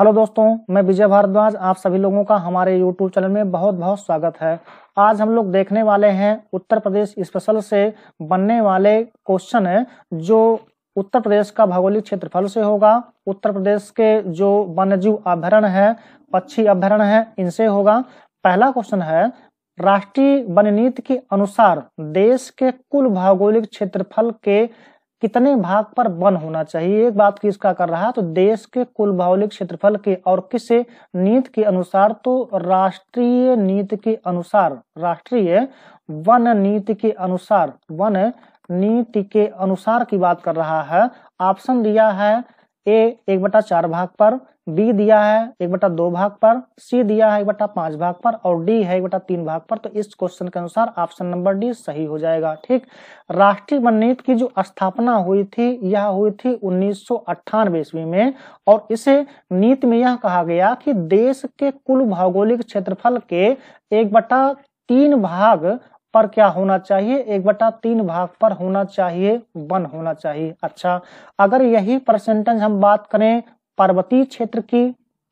hello दोस्तों मैं विजय भारद्वाज आप सभी लोगों का हमारे यूट्यूब चैनल में बहुत बहुत स्वागत है आज हम लोग देखने वाले हैं उत्तर प्रदेश स्पेशल से बनने वाले क्वेश्चन जो उत्तर प्रदेश का भौगोलिक क्षेत्रफल से होगा उत्तर प्रदेश के जो वन्यजीव अभ्यारण है पक्षी अभ्यारण है इनसे होगा पहला क्वेश्चन है राष्ट्रीय वन नीति के अनुसार देश के कुल भौगोलिक क्षेत्रफल के कितने भाग पर वन होना चाहिए एक बात की इसका कर रहा है तो देश के कुल भौगोलिक क्षेत्रफल के और किस नीति के अनुसार तो राष्ट्रीय नीति के अनुसार राष्ट्रीय वन नीति के अनुसार वन नीति के अनुसार की बात कर रहा है ऑप्शन दिया है ए एक बटा चार भाग पर बी दिया है एक बटा दो भाग पर सी दिया है एक बटा पांच भाग पर और डी है एक बटा तीन भाग पर तो इस क्वेश्चन के अनुसार ऑप्शन नंबर डी सही हो जाएगा ठीक राष्ट्रीय वन नीति की जो स्थापना हुई थी यह हुई थी उन्नीस ईस्वी में और इसे नीति में यह कहा गया कि देश के कुल भौगोलिक क्षेत्रफल के एक बटा तीन भाग पर क्या होना चाहिए एक बटा तीन भाग पर होना चाहिए वन होना चाहिए अच्छा अगर यही परसेंटेज हम बात करें पर्वतीय क्षेत्र की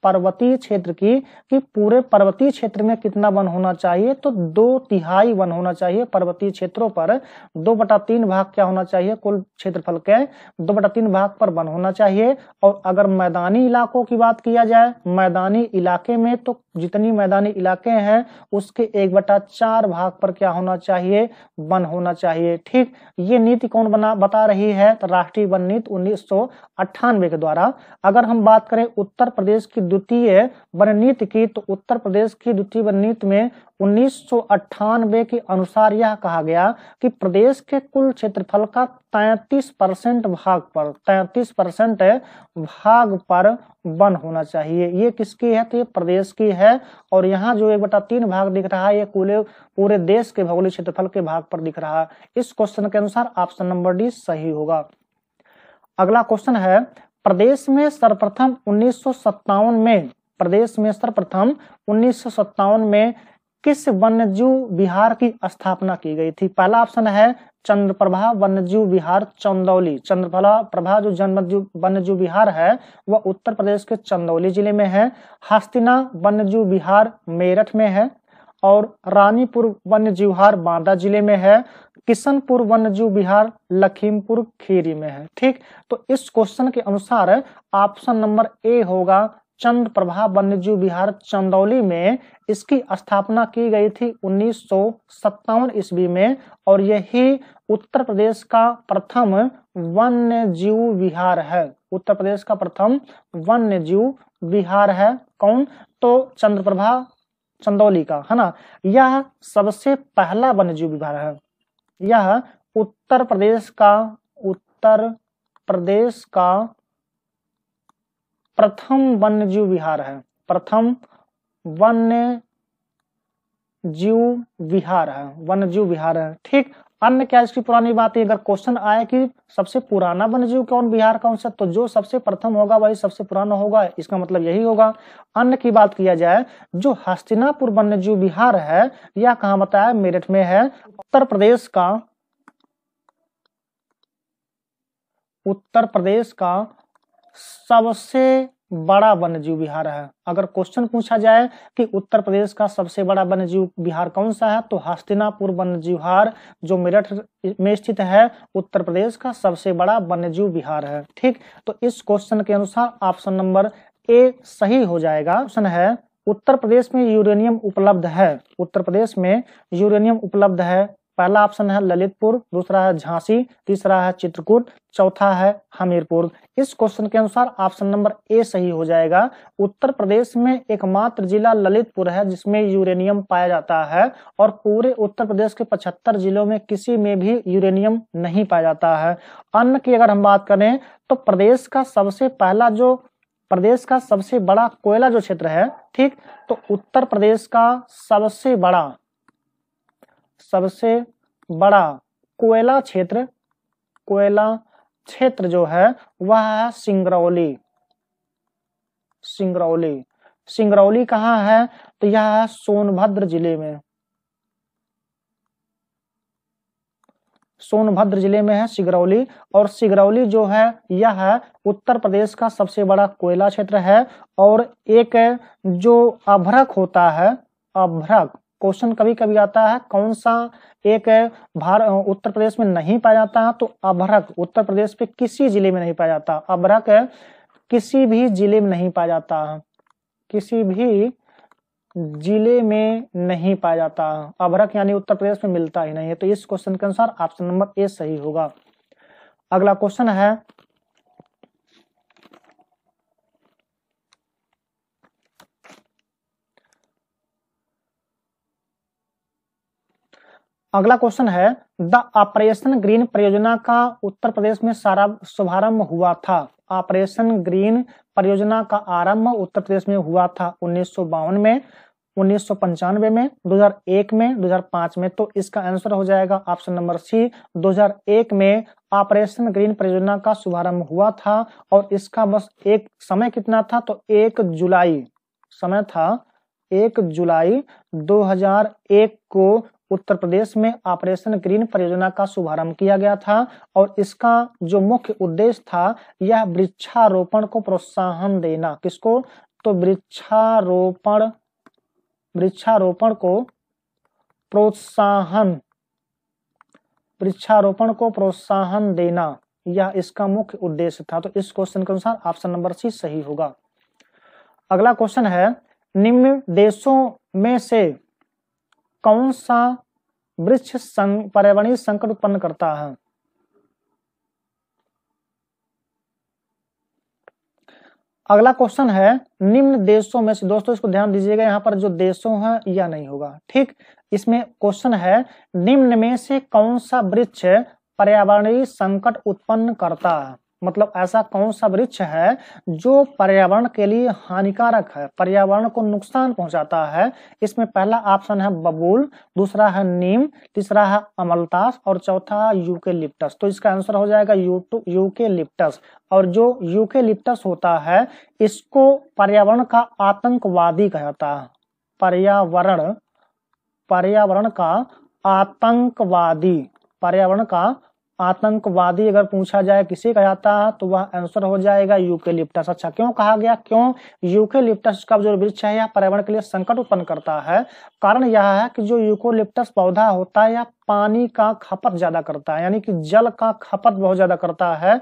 पर्वतीय क्षेत्र की कि पूरे पर्वतीय क्षेत्र में कितना वन होना चाहिए तो दो तिहाई वन होना चाहिए पर्वतीय क्षेत्रों पर दो बटा तीन भाग क्या होना चाहिए कुल क्षेत्रफल के दो बटा तीन भाग पर वन होना चाहिए और अगर मैदानी इलाकों की बात किया जाए मैदानी इलाके में तो जितनी मैदानी इलाके हैं उसके एक बटा चार भाग पर क्या होना चाहिए वन होना चाहिए ठीक ये नीति कौन बना बता रही है तो राष्ट्रीय वन नीति उन्नीस के द्वारा अगर हम बात करें उत्तर प्रदेश की द्वितीय वननीत की तो उत्तर प्रदेश की द्वितीय वननीत में उन्नीस के अनुसार यह कहा गया कि प्रदेश के कुल क्षेत्रफल का 33 परसेंट भाग पर 33 परसेंट भाग पर वन होना चाहिए ये किसकी है तो ये प्रदेश की है और यहाँ जो एक बटा तीन भाग दिख रहा है ये कुल पूरे देश के भौगोलिक क्षेत्रफल के भाग पर दिख रहा है इस क्वेश्चन के अनुसार ऑप्शन नंबर डी सही होगा अगला क्वेश्चन है प्रदेश में सर्वप्रथम उन्नीस में प्रदेश में सर्वप्रथम उन्नीस में किस वन्यजीव विहार की स्थापना की गई थी पहला ऑप्शन है चंद्रप्रभा वन्यजीव विहार चंदौली चंद्रप्रभा प्रभा जो जन्म वन्यजीव विहार है वह उत्तर प्रदेश के चंदौली जिले में है हस्तिना वन्यजीव विहार मेरठ में है और रानीपुर वन्यजीवहार बांदा जिले में है किशनपुर वन जू लखीमपुर खीरी में है ठीक तो इस क्वेश्चन के अनुसार ऑप्शन नंबर ए होगा चंद प्रभा वन्यजीव बिहार चंदौली में इसकी स्थापना की गई थी उन्नीस ईस्वी में और यही उत्तर प्रदेश का प्रथम वन्य जीव विहार है उत्तर प्रदेश का प्रथम वन्य जीव विहार है कौन तो चंद्रप्रभा चंदौली का है ना यह सबसे पहला वन्य जीव विहार है यह उत्तर प्रदेश का उत्तर प्रदेश का प्रथम वन्य जीव विहार है प्रथम वन्य जीव विहार है वन्य जीव विहार है ठीक अन्य क्या इसकी पुरानी बात है अगर क्वेश्चन आया कि सबसे पुराना वन्यजीव कौन बिहार का सा तो जो सबसे प्रथम होगा वही सबसे पुराना होगा इसका मतलब यही होगा अन्य की बात किया जाए जो हस्तिनापुर वन्यजीव बिहार है यह कहा बताया मेरठ में है उत्तर प्रदेश का उत्तर प्रदेश का सबसे बड़ा वन्य जीव विहार है अगर क्वेश्चन पूछा जाए कि उत्तर प्रदेश का सबसे बड़ा वन्यजीव जीव विहार कौन सा है तो हस्तिनापुर वन्य जीवहार जो मेरठ में स्थित है उत्तर प्रदेश का सबसे बड़ा वन्यजीव जीव विहार है ठीक तो इस क्वेश्चन के अनुसार ऑप्शन नंबर ए सही हो जाएगा ऑप्शन है उत्तर प्रदेश में यूरेनियम उपलब्ध है उत्तर प्रदेश में यूरेनियम उपलब्ध है पहला ऑप्शन है ललितपुर दूसरा है झांसी तीसरा है चित्रकूट चौथा है हमीरपुर इस क्वेश्चन के अनुसार ऑप्शन नंबर ए सही हो जाएगा उत्तर प्रदेश में एकमात्र जिला ललितपुर है जिसमें यूरेनियम पाया जाता है और पूरे उत्तर प्रदेश के 75 जिलों में किसी में भी यूरेनियम नहीं पाया जाता है अन्न की अगर हम बात करें तो प्रदेश का सबसे पहला जो प्रदेश का सबसे बड़ा कोयला जो क्षेत्र है ठीक तो उत्तर प्रदेश का सबसे बड़ा सबसे बड़ा कोयला क्षेत्र कोयला क्षेत्र जो है वह है सिंगरौली सिंगरौली सिंगरौली कहाँ है तो यह है सोनभद्र जिले में सोनभद्र जिले में है सिगरौली और सिगरौली जो है यह है उत्तर प्रदेश का सबसे बड़ा कोयला क्षेत्र है और एक जो अभ्रक होता है अभ्रक क्वेश्चन कभी कभी आता है कौन सा एक भार उत्तर प्रदेश में नहीं पाया जाता है तो अभ्रक उत्तर प्रदेश के किसी जिले में नहीं पाया जाता अभ्रक किसी भी जिले में नहीं पाया जाता है किसी भी जिले में नहीं पाया जाता अभ्रक यानी उत्तर प्रदेश में मिलता ही नहीं है तो इस क्वेश्चन के अनुसार ऑप्शन नंबर ए सही होगा अगला क्वेश्चन है अगला क्वेश्चन है द ऑपरेशन ग्रीन परियोजना का उत्तर प्रदेश में सारा शुभारंभ हुआ था ऑपरेशन ग्रीन परियोजना का आरंभ उत्तर प्रदेश में हुआ था उन्नीस में उन्नीस में 2001 में 2005 में तो इसका आंसर हो जाएगा ऑप्शन नंबर सी 2001 में ऑपरेशन ग्रीन परियोजना का शुभारंभ हुआ था और इसका बस एक समय कितना था तो एक जुलाई समय था एक जुलाई 2001 को उत्तर प्रदेश में ऑपरेशन ग्रीन परियोजना का शुभारंभ किया गया था और इसका जो मुख्य उद्देश्य था यह वृक्षारोपण को प्रोत्साहन देना किसको तो वृक्षारोपण वृक्षारोपण को प्रोत्साहन वृक्षारोपण को प्रोत्साहन देना यह इसका मुख्य उद्देश्य था तो इस क्वेश्चन के अनुसार ऑप्शन नंबर सी सही होगा अगला क्वेश्चन है निम्न देशों में से कौन सा वृक्ष सं, पर्यावरणीय संकट उत्पन्न करता है अगला क्वेश्चन है निम्न देशों में से दोस्तों इसको ध्यान दीजिएगा यहाँ पर जो देशों है या नहीं होगा ठीक इसमें क्वेश्चन है निम्न में से कौन सा वृक्ष पर्यावरणीय संकट उत्पन्न करता है मतलब ऐसा कौन सा वृक्ष है जो पर्यावरण के लिए हानिकारक है पर्यावरण को नुकसान पहुंचाता है इसमें पहला ऑप्शन है बबूल दूसरा है नीम तीसरा है अमलतास और चौथा यूके लिप्टस तो इसका आंसर हो जाएगा यूके लिप्टस और जो यूके लिप्टस होता है इसको पर्यावरण का आतंकवादी कहता है पर्यावरण पर्यावरण का आतंकवादी पर्यावरण का आतंकवादी अगर पूछा जाए किसे जाता है तो वह आंसर हो जाएगा यूके लिप्टस अच्छा क्यों कहा गया क्यों यूके लिप्टस का जो वृक्ष है यह पर्यावरण के लिए संकट उत्पन्न करता है कारण यह है कि जो यूकोलिप्टस पौधा होता है या पानी का खपत ज्यादा करता है यानी कि जल का खपत बहुत ज्यादा करता है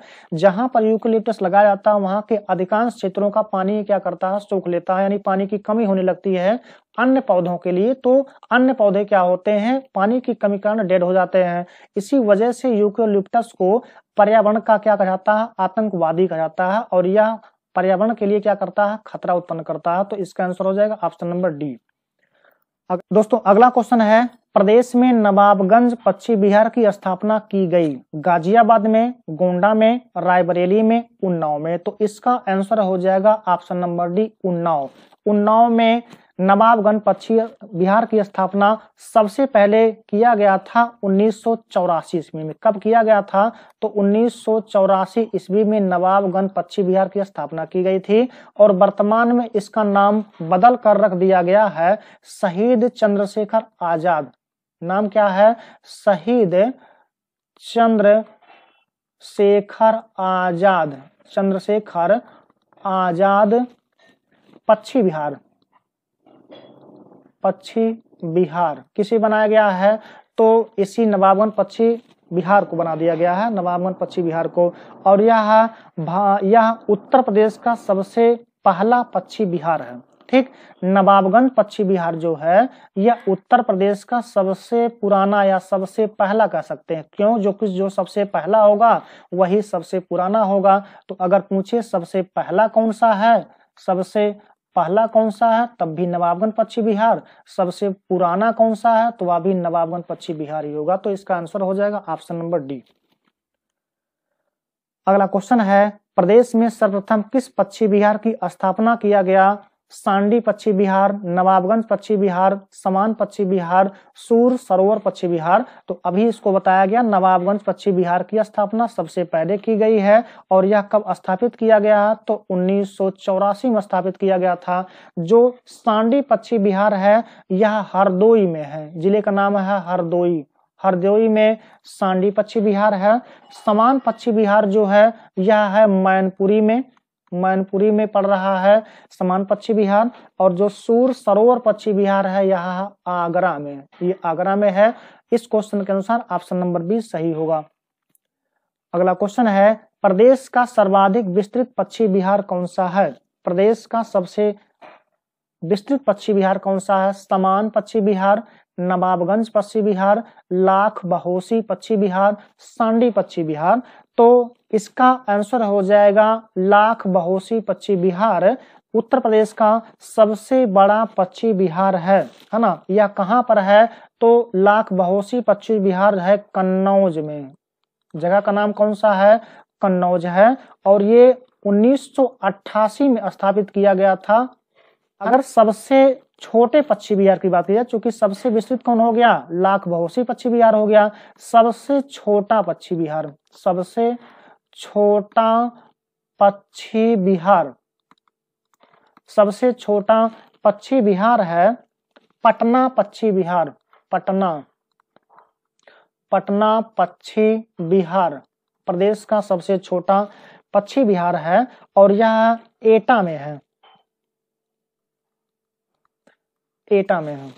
जहां पर यूकलिप्टस लगाया जाता है वहां के अधिकांश क्षेत्रों का पानी क्या करता है सोख लेता है यानी पानी की कमी होने लगती है अन्य पौधों के लिए तो अन्य पौधे क्या होते हैं पानी की कमी कारण डेड हो जाते हैं इसी वजह से यूकोलिप्टस को पर्यावरण का क्या कहा जाता है आतंकवादी कहा जाता है और यह पर्यावरण के लिए क्या करता है खतरा उत्पन्न करता है तो इसका आंसर हो जाएगा ऑप्शन नंबर डी दोस्तों अगला क्वेश्चन है प्रदेश में नवाबगंज पश्चिम बिहार की स्थापना की गई गाजियाबाद में गोंडा में रायबरेली में उन्नाव में तो इसका आंसर हो जाएगा option number D Unnao Unnao में नवाबगंज पश्चिम बिहार की स्थापना सबसे पहले किया गया था उन्नीस ईस्वी में कब किया गया था तो उन्नीस सौ ईस्वी में नवाबगंज पश्चिम बिहार की स्थापना की गई थी और वर्तमान में इसका नाम बदल कर रख दिया गया है शहीद चंद्रशेखर आजाद नाम क्या है शहीद चंद्र शेखर आजाद चंद्रशेखर आजाद पक्षी बिहार पक्षी बिहार किसे बनाया गया है तो इसी नवाबगंज पक्षी बिहार को बना दिया गया है नवाबगंज पक्षी बिहार को और यह यह उत्तर प्रदेश का सबसे पहला पक्षी बिहार है ठीक नवाबगंज पश्चिम बिहार जो है यह उत्तर प्रदेश का सबसे पुराना या सबसे पहला कह सकते हैं क्यों जो कुछ जो सबसे पहला होगा वही सबसे पुराना होगा तो अगर पूछे सबसे पहला कौन सा है सबसे पहला कौन सा है तब भी नवाबगंज पश्चिम बिहार सबसे पुराना कौन सा है तो वह भी नवाबगंज पश्चिम बिहार ही होगा तो इसका आंसर हो जाएगा ऑप्शन नंबर डी अगला क्वेश्चन है प्रदेश में सर्वप्रथम किस पश्चिम बिहार की स्थापना किया गया सांडी पक्षी बिहार नवाबगंज पक्षी बिहार समान पक्षी बिहार सूर सरोवर पक्षी बिहार तो अभी इसको बताया गया नवाबगंज पक्षी बिहार की स्थापना सबसे पहले की गई है और यह कब स्थापित किया गया तो उन्नीस में स्थापित किया गया था जो सांडी पक्षी बिहार है यह हरदोई में है जिले का नाम है हरदोई हरदोई में सांडी पक्षी बिहार है समान पक्षी बिहार जो है यह है मैनपुरी में मैनपुरी में पड़ रहा है समान पक्षी विहार और जो सूर सरोवर पक्षी विहार है यह आगरा में ये आगरा में है इस क्वेश्चन के अनुसार ऑप्शन नंबर बी सही होगा अगला क्वेश्चन है प्रदेश का सर्वाधिक विस्तृत पक्षी विहार कौन सा है प्रदेश का सबसे विस्तृत पक्षी विहार कौन सा है समान पक्षी विहार नवाबगंज पक्षी विहार लाख बहोसी पक्षी विहार सांडी पक्षी विहार तो इसका आंसर हो जाएगा लाख बहोसी पक्षी बिहार उत्तर प्रदेश का सबसे बड़ा पक्षी बिहार है है ना यह कहाँ पर है तो लाख बहोसी पक्षी बिहार है कन्नौज में जगह का नाम कौन सा है कन्नौज है और ये 1988 में स्थापित किया गया था अगर सबसे छोटे पक्षी बिहार की बात की जाए चूंकि सबसे विस्तृत कौन हो गया लाख बहुसी पक्षी बिहार हो गया सबसे छोटा पक्षी बिहार सबसे छोटा पक्षी बिहार सबसे छोटा पक्षी बिहार है पटना पक्षी बिहार पटना पटना पक्षी बिहार प्रदेश का सबसे छोटा पक्षी बिहार है और यह एटा में है एटा में है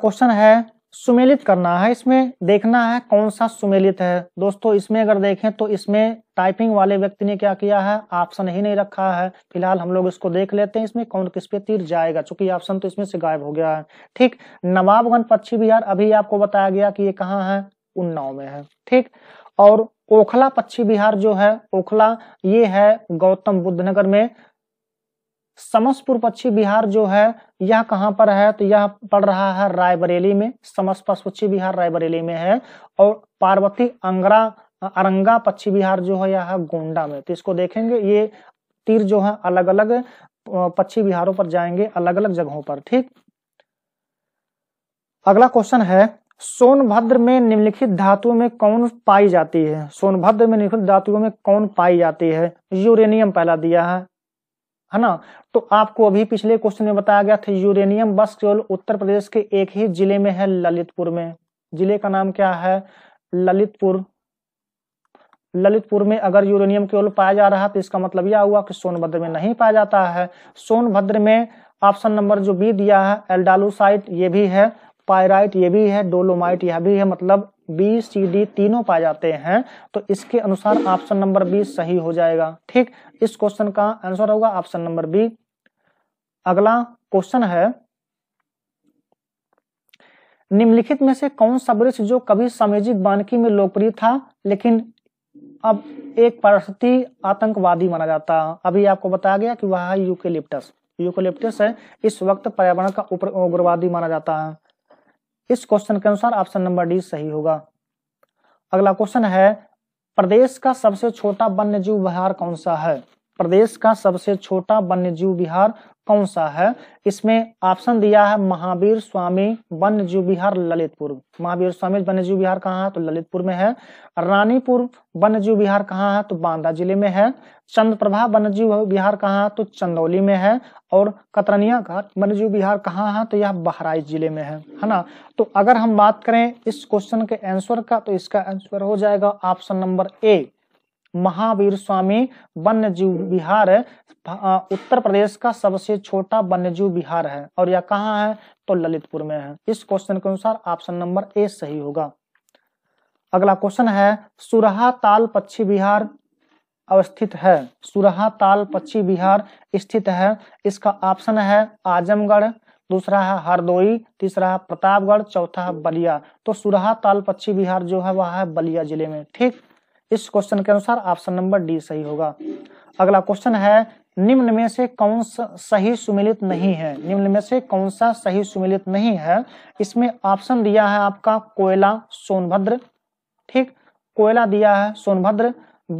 क्वेश्चन है सुमेलित करना है इसमें देखना है कौन सा सुमेलित है दोस्तों इसमें अगर देखें तो इसमें टाइपिंग वाले व्यक्ति ने क्या किया है ऑप्शन ही नहीं रखा है फिलहाल हम लोग इसको देख लेते हैं इसमें कौन किस पे तीर जाएगा चूंकि ऑप्शन तो इसमें से गायब हो गया है ठीक नवाबगंज पश्चिम बिहार अभी आपको बताया गया कि ये कहाँ है उन्नाव में है ठीक और ओखला पश्चिम बिहार जो है ओखला ये है गौतम बुद्ध नगर में समस्तपुर पक्षी बिहार जो है यह कहाँ पर है तो यह पड़ रहा है रायबरेली में समस्तपुर पक्षी बिहार रायबरेली में है और पार्वती अंगरा अरंगा पक्षी बिहार जो है यह गोंडा में तो इसको देखेंगे ये तीर जो है अलग अलग पक्षी बिहारों पर जाएंगे अलग अलग जगहों पर ठीक अगला क्वेश्चन है सोनभद्र में निम्नलिखित धातुओं में कौन पाई जाती है सोनभद्र में निम्नलिखित धातुओं में कौन पाई जाती है यूरेनियम पहला दिया है है ना तो आपको अभी पिछले क्वेश्चन में बताया गया था यूरेनियम बस केवल उत्तर प्रदेश के एक ही जिले में है ललितपुर में जिले का नाम क्या है ललितपुर ललितपुर में अगर यूरेनियम केवल पाया जा रहा तो इसका मतलब यह हुआ कि सोनभद्र में नहीं पाया जाता है सोनभद्र में ऑप्शन नंबर जो बी दिया है एल्डालू साइट ये भी है पायराइट ये भी है डोलोमाइट यह भी है मतलब बी सी डी तीनों पाए जाते हैं तो इसके अनुसार ऑप्शन नंबर बी सही हो जाएगा ठीक इस क्वेश्चन का आंसर होगा ऑप्शन नंबर बी अगला क्वेश्चन है निम्नलिखित में से कौन सा वृक्ष जो कभी सामाजिक वानकी में लोकप्रिय था लेकिन अब एक परिस्थिति आतंकवादी माना जाता अभी आपको बताया गया कि वह है यूकेलिप्टस यूकेलिप्टस है इस वक्त पर्यावरण का उग्रवादी माना जाता है इस क्वेश्चन के अनुसार ऑप्शन नंबर डी सही होगा अगला क्वेश्चन है प्रदेश का सबसे छोटा वन्य जीव बिहार कौन सा है प्रदेश का सबसे छोटा वन्य जीव बिहार कौन सा है इसमें ऑप्शन दिया है महावीर स्वामी वन्य जीव विहार ललितपुर महावीर स्वामी वन्य जीव विहार कहाँ है तो ललितपुर में है रानीपुर वन्य जीव विहार कहाँ है तो बांदा जिले में है चंद्रप्रभा वन्य जीव विहार कहाँ है तो चंदौली में है और कतरनिया घाट वन्य जीव विहार कहाँ है तो यह बहराइच जिले में है है ना तो अगर हम बात करें इस क्वेश्चन के आंसर का तो इसका आंसर हो जाएगा option number A Mahavir Swami वन्य जीव विहार उत्तर प्रदेश का सबसे छोटा वन्यजीव विहार है और यह कहाँ है तो ललितपुर में है इस क्वेश्चन के अनुसार ऑप्शन नंबर ए सही होगा अगला क्वेश्चन है सुरहा ताल पक्षी विहार अवस्थित है सुरहा ताल पक्षी विहार स्थित है इसका ऑप्शन है आजमगढ़ दूसरा है हरदोई तीसरा है प्रतापगढ़ चौथा है बलिया तो सुरहा ताल पक्षी विहार जो है वह है बलिया जिले में ठीक इस क्वेश्चन के अनुसार ऑप्शन नंबर डी सही होगा अगला क्वेश्चन है निम्न में से कौन सा सही सुमिलित नहीं है निम्न में से कौन सा सही सुमिलित नहीं है इसमें ऑप्शन दिया है आपका कोयला सोनभद्र ठीक कोयला दिया है सोनभद्र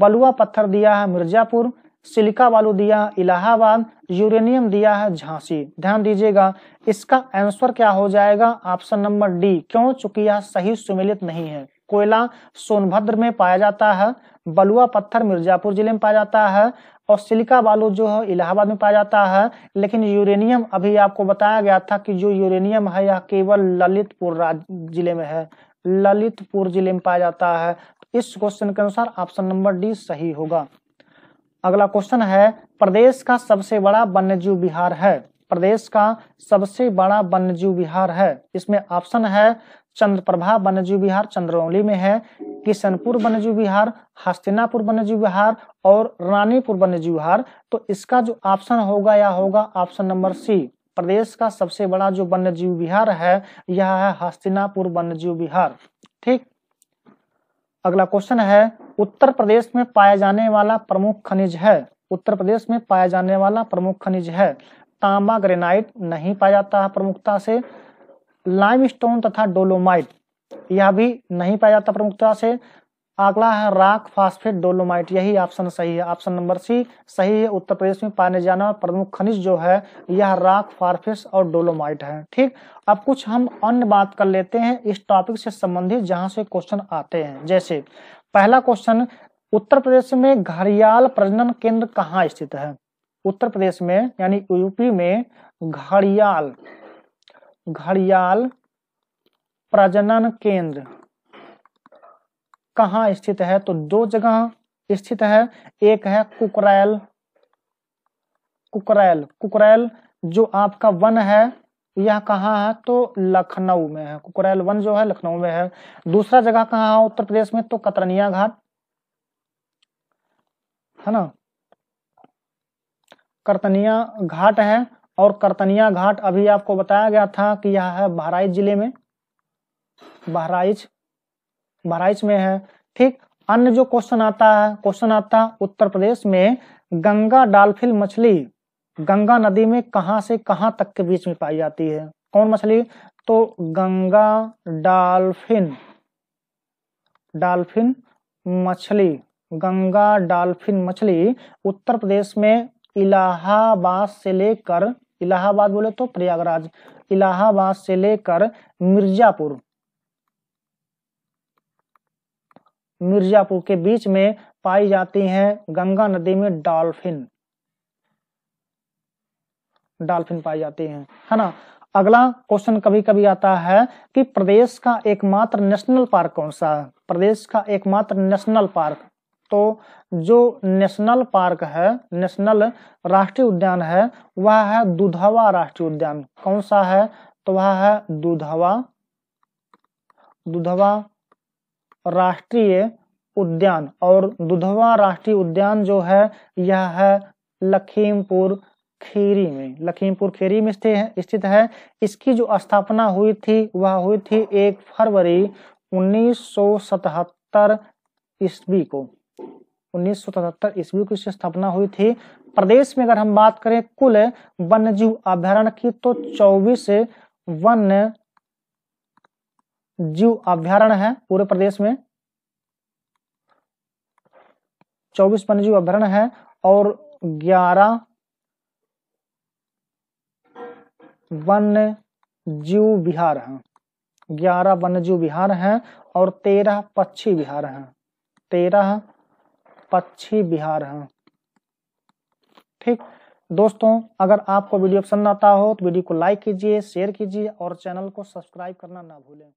बलुआ पत्थर दिया है मिर्जापुर सिलिका बालू दिया है इलाहाबाद यूरेनियम दिया है झांसी ध्यान दीजिएगा इसका आंसर क्या हो जाएगा ऑप्शन नंबर डी क्यों चूंकि यह सही सुमिलित नहीं है कोयला सोनभद्र में पाया जाता है बलुआ पत्थर मिर्जापुर जिले में पाया जाता है और सिलिका बालू जो है इलाहाबाद में पाया जाता है लेकिन यूरेनियम अभी आपको बताया गया था कि जो यूरेनियम है यह केवल ललितपुर जिले में है ललितपुर जिले में पाया जाता है इस क्वेश्चन के अनुसार ऑप्शन नंबर डी सही होगा अगला क्वेश्चन है प्रदेश का सबसे बड़ा वन्यजीव विहार है प्रदेश का सबसे बड़ा वन्यजीव विहार है इसमें ऑप्शन है चंद्रप्रभा वन्यजीव विहार चंद्रौली में है किशनपुर वन्यजीव विहार हस्तिनापुर वन्यजीव विहार और रानीपुर वन्यजीव विहार तो इसका जो ऑप्शन होगा या होगा ऑप्शन नंबर सी प्रदेश का सबसे बड़ा जो वन्यजीव विहार है यह है हस्तिनापुर वन्यजीव विहार ठीक अगला क्वेश्चन है उत्तर प्रदेश में पाया जाने वाला प्रमुख खनिज है उत्तर प्रदेश में पाया जाने वाला प्रमुख खनिज है तांबा ग्रेनाइट नहीं पाया जाता है प्रमुखता से लाइमस्टोन तथा डोलोमाइट यह भी नहीं पाया जाता प्रमुखता से अगला है राख फास्फेट डोलोमाइट यही ऑप्शन सही है ऑप्शन नंबर सी सही है उत्तर प्रदेश में पाने जाना प्रमुख खनिज जो है यह राख फास्फेट और डोलोमाइट है ठीक अब कुछ हम अन्य बात कर लेते हैं इस टॉपिक से संबंधित जहां से क्वेश्चन आते हैं जैसे पहला क्वेश्चन उत्तर प्रदेश में घड़ियाल प्रजनन केंद्र कहाँ स्थित है उत्तर प्रदेश में यानी यूपी में घड़ियाल घड़ियाल प्रजनन केंद्र कहा स्थित है तो दो जगह स्थित है एक है कुकरैल कुकरैल कुकरैल जो आपका वन है यह कहा है तो लखनऊ में है कुकरैल वन जो है लखनऊ में है दूसरा जगह कहा है उत्तर प्रदेश में तो कतरनिया घाट है ना करतनिया घाट है और करतनिया घाट अभी आपको बताया गया था कि यह है बहराइच जिले में बहराइच बहराइच में है ठीक अन्य जो क्वेश्चन आता है क्वेश्चन आता है उत्तर प्रदेश में गंगा डालफिन मछली गंगा नदी में कहा से कहां तक के बीच में पाई जाती है कौन मछली तो गंगा डालफिन डालफिन मछली गंगा डालफिन मछली उत्तर प्रदेश में इलाहाबाद से लेकर इलाहाबाद बोले तो प्रयागराज इलाहाबाद से लेकर मिर्जापुर मिर्जापुर के बीच में पाई जाती हैं गंगा नदी में डॉल्फिन डॉल्फिन पाई जाती हैं है ना अगला क्वेश्चन कभी कभी आता है कि प्रदेश का एकमात्र नेशनल पार्क कौन सा है प्रदेश का एकमात्र नेशनल पार्क तो जो नेशनल पार्क है नेशनल राष्ट्रीय उद्यान है वह है दुधवा राष्ट्रीय उद्यान कौन सा है तो वह है दुधवा दुधवा राष्ट्रीय उद्यान और दुधवा राष्ट्रीय उद्यान जो है यह है लखीमपुर खेरी में लखीमपुर खेरी में स्थित है इसकी जो स्थापना हुई थी वह हुई थी एक फरवरी 1977 ईस्वी को उन्नीस ईस्वी की स्थापना हुई थी प्रदेश में अगर हम बात करें कुल वन्य जीव अभ्यारण्य की तो 24 वन्य जीव अभ्यारण्य है पूरे प्रदेश में 24 वन्य जीव अभ्यारण्य है और 11 वन्य जीव विहार है ग्यारह वन्य जीव विहार है और तेरह पक्षी विहार है तेरह पक्षी विहार है ठीक दोस्तों अगर आपको वीडियो पसंद आता हो तो वीडियो को लाइक कीजिए शेयर कीजिए और चैनल को सब्सक्राइब करना ना भूलें